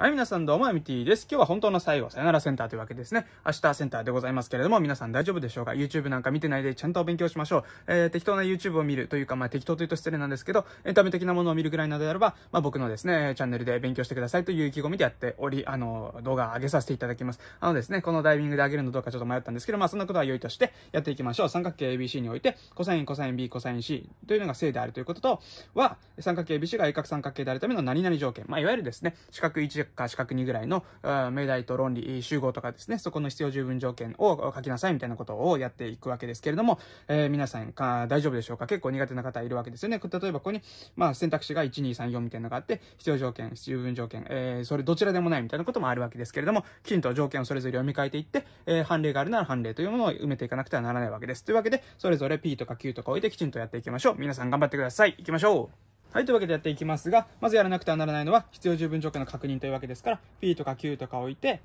はい、皆さんどうも、ティです。今日は本当の最後、さよならセンターというわけですね。明日センターでございますけれども、皆さん大丈夫でしょうか ?YouTube なんか見てないでちゃんと勉強しましょう。えー、適当な YouTube を見るというか、まあ適当というと失礼なんですけど、エンタメ的なものを見るぐらいなどであれば、まあ僕のですね、チャンネルで勉強してくださいという意気込みでやっており、あの、動画上げさせていただきます。あのですね、このダイビングで上げるのどうかちょっと迷ったんですけど、まあそんなことは良いとしてやっていきましょう。三角形 ABC において、コサイン、コサイン B、コサイン C というのが正であるということと、は、三角形 ABC が鋭角三角形であるための何々条件。まあいわゆるですね、四角一か四角2ぐらいの、命題と論理、集合とかですね、そこの必要十分条件を書きなさいみたいなことをやっていくわけですけれども、えー、皆さんか大丈夫でしょうか結構苦手な方いるわけですよね。例えばここに、まあ選択肢が1、2、3、4みたいなのがあって、必要条件、十分条件、えー、それどちらでもないみたいなこともあるわけですけれども、きちんと条件をそれぞれ読み替えていって、えー、判例があるなら判例というものを埋めていかなくてはならないわけです。というわけで、それぞれ P とか Q とか置いてきちんとやっていきましょう。皆さん頑張ってください。行きましょうはい、というわけでやっていきますが、まずやらなくてはならないのは、必要十分条件の確認というわけですから、P とか Q とか置いて、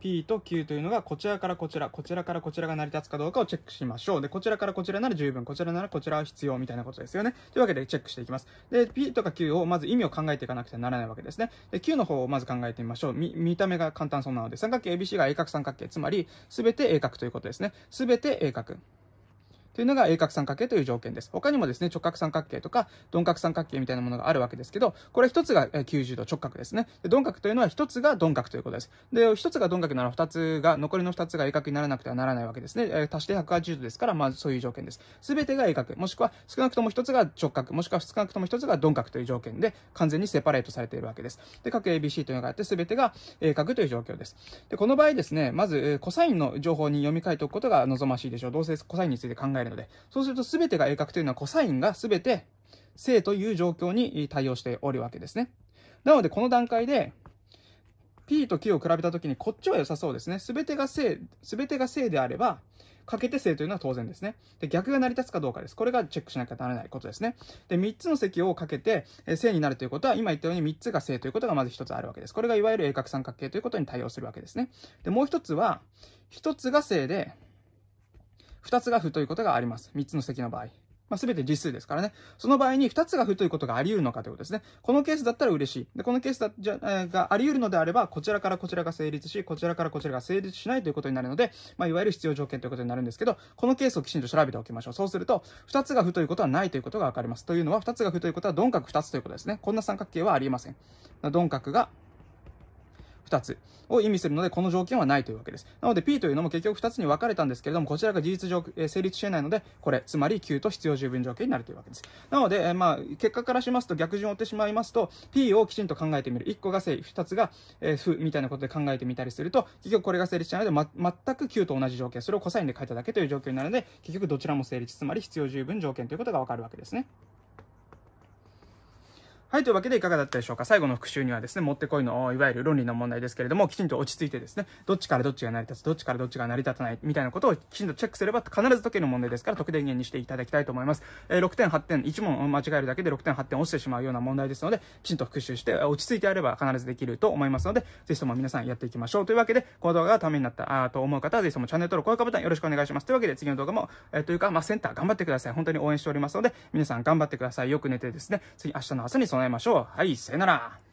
P と Q というのがこちらからこちら、こちらからこちらが成り立つかどうかをチェックしましょう。で、こちらからこちらなら十分、こちらならこちらは必要みたいなことですよね。というわけでチェックしていきます。で、P とか Q をまず意味を考えていかなくてはならないわけですね。で、Q の方をまず考えてみましょう。見、見た目が簡単そうなので、三角形 ABC が鋭角三角形、つまり、すべて鋭角ということですね。すべて鋭角。というのが鋭角三角形という条件です。他にもですね、直角三角形とか、鈍角三角形みたいなものがあるわけですけど、これ一つが90度直角ですね。鈍角というのは一つが鈍角ということです。で、一つが鈍角なら二つが、残りの二つが鋭角にならなくてはならないわけですね。え足して180度ですから、まあそういう条件です。すべてが鋭角、もしくは少なくとも一つが直角、もしくは少なくとも一つが鈍角という条件で、完全にセパレートされているわけです。で、各 ABC というのがあって、すべてが鋭角という状況です。で、この場合ですね、まず、コサインの情報に読み替えておくことが望ましいでしょう。どうせコサインについて考えるないので、そうすると全てが鋭角というのはコサインが全て正という状況に対応しておるわけですね。なのでこの段階で P と Q を比べたときにこっちは良さそうですね。全てが正、全てが正であれば、かけて正というのは当然ですね。で、逆が成り立つかどうかです。これがチェックしなきゃならないことですね。で、3つの積をかけて、え正になるということは、今言ったように3つが正ということがまず1つあるわけです。これがいわゆる鋭角三角形ということに対応するわけですね。で、もう1つは、1つが正で、2つが負ということがあります。3つの積の場合。まあ、全て実数ですからね。その場合に2つが負ということがあり得るのかということですね。このケースだったら嬉しい。で、このケースだじゃ、えー、があり得るのであれば、こちらからこちらが成立し、こちらからこちらが成立しないということになるので、まあ、いわゆる必要条件ということになるんですけど、このケースをきちんと調べておきましょう。そうすると、2つが負ということはないということがわかります。というのは、2つが負ということは鈍角2つということですね。こんな三角形はありえません。鈍角が2つを意味するので、この条件はないというわけです。なので P というのも結局2つに分かれたんですけれども、こちらが事実上、え成立してないので、これ、つまり Q と必要十分条件になるというわけです。なので、えまあ、結果からしますと逆順を追ってしまいますと、P をきちんと考えてみる。1個が正、2つが、え負みたいなことで考えてみたりすると、結局これが成立しないので、ま、全く Q と同じ条件、それをコサインで書いただけという状況になるので、結局どちらも成立、つまり必要十分条件ということが分かるわけですね。はい、というわけでいかがだったでしょうか。最後の復習にはですね、もってこいの、いわゆる論理の問題ですけれども、きちんと落ち着いてですね、どっちからどっちが成り立つ、どっちからどっちが成り立たない、みたいなことをきちんとチェックすれば必ず解ける問題ですから、得点源にしていただきたいと思います。えー、6点、8点、1問間違えるだけで6点、8点落ちてしまうような問題ですので、きちんと復習して、落ち着いてやれば必ずできると思いますので、ぜひとも皆さんやっていきましょう。というわけで、この動画がためになったあと思う方は、ぜひともチャンネル登録、高評価ボタンよろしくお願いします。というわけで、次の動画も、えー、というか、まあ、センター頑張ってください。本当に応援しておりますので、皆さん頑張ってください。よく寝てですね、次明日の朝にましょう。はい、さよなら。